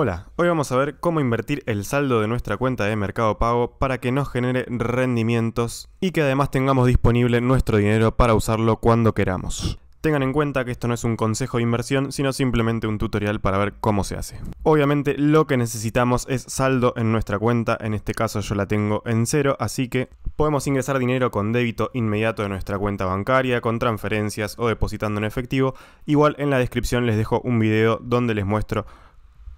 Hola, hoy vamos a ver cómo invertir el saldo de nuestra cuenta de Mercado Pago para que nos genere rendimientos y que además tengamos disponible nuestro dinero para usarlo cuando queramos. Tengan en cuenta que esto no es un consejo de inversión, sino simplemente un tutorial para ver cómo se hace. Obviamente lo que necesitamos es saldo en nuestra cuenta, en este caso yo la tengo en cero, así que podemos ingresar dinero con débito inmediato de nuestra cuenta bancaria, con transferencias o depositando en efectivo. Igual en la descripción les dejo un video donde les muestro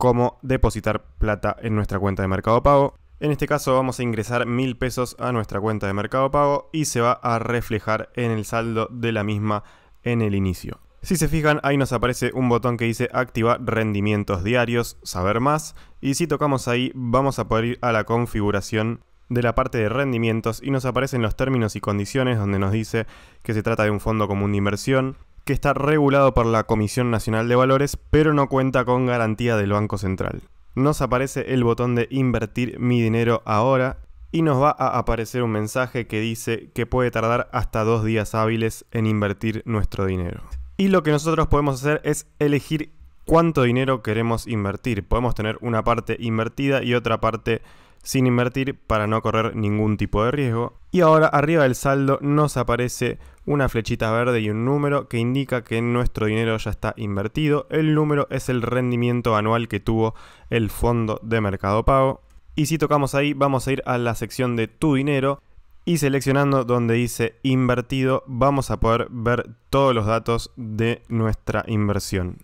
cómo depositar plata en nuestra cuenta de Mercado Pago. En este caso vamos a ingresar mil pesos a nuestra cuenta de Mercado Pago y se va a reflejar en el saldo de la misma en el inicio. Si se fijan, ahí nos aparece un botón que dice activar rendimientos diarios, saber más, y si tocamos ahí vamos a poder ir a la configuración de la parte de rendimientos y nos aparecen los términos y condiciones donde nos dice que se trata de un fondo común de inversión, que está regulado por la Comisión Nacional de Valores, pero no cuenta con garantía del Banco Central. Nos aparece el botón de invertir mi dinero ahora y nos va a aparecer un mensaje que dice que puede tardar hasta dos días hábiles en invertir nuestro dinero. Y lo que nosotros podemos hacer es elegir cuánto dinero queremos invertir. Podemos tener una parte invertida y otra parte sin invertir para no correr ningún tipo de riesgo. Y ahora arriba del saldo nos aparece una flechita verde y un número que indica que nuestro dinero ya está invertido. El número es el rendimiento anual que tuvo el fondo de mercado pago. Y si tocamos ahí vamos a ir a la sección de tu dinero y seleccionando donde dice invertido vamos a poder ver todos los datos de nuestra inversión.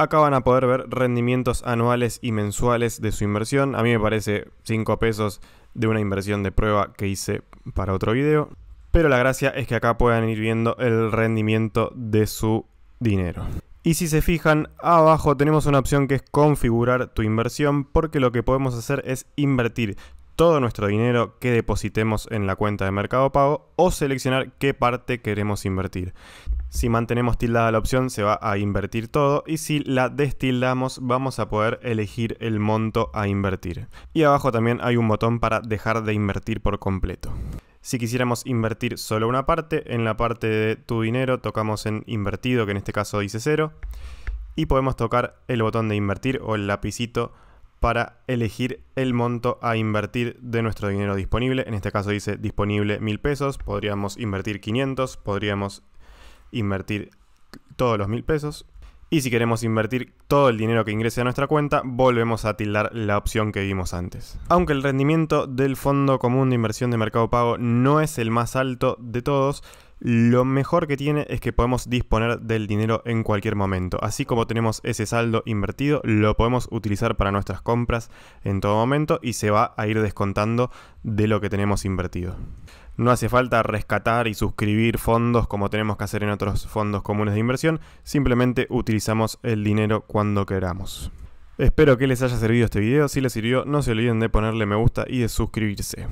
Acá van a poder ver rendimientos anuales y mensuales de su inversión. A mí me parece 5 pesos de una inversión de prueba que hice para otro video. Pero la gracia es que acá puedan ir viendo el rendimiento de su dinero. Y si se fijan, abajo tenemos una opción que es configurar tu inversión porque lo que podemos hacer es invertir todo nuestro dinero que depositemos en la cuenta de mercado pago o seleccionar qué parte queremos invertir. Si mantenemos tildada la opción se va a invertir todo y si la destildamos vamos a poder elegir el monto a invertir. Y abajo también hay un botón para dejar de invertir por completo. Si quisiéramos invertir solo una parte, en la parte de tu dinero tocamos en invertido, que en este caso dice cero, y podemos tocar el botón de invertir o el lapicito para elegir el monto a invertir de nuestro dinero disponible. En este caso dice disponible mil pesos, podríamos invertir 500, podríamos invertir todos los mil pesos. Y si queremos invertir todo el dinero que ingrese a nuestra cuenta, volvemos a tildar la opción que vimos antes. Aunque el rendimiento del Fondo Común de Inversión de Mercado Pago no es el más alto de todos, lo mejor que tiene es que podemos disponer del dinero en cualquier momento. Así como tenemos ese saldo invertido, lo podemos utilizar para nuestras compras en todo momento y se va a ir descontando de lo que tenemos invertido. No hace falta rescatar y suscribir fondos como tenemos que hacer en otros fondos comunes de inversión, simplemente utilizamos el dinero cuando queramos. Espero que les haya servido este video, si les sirvió no se olviden de ponerle me gusta y de suscribirse.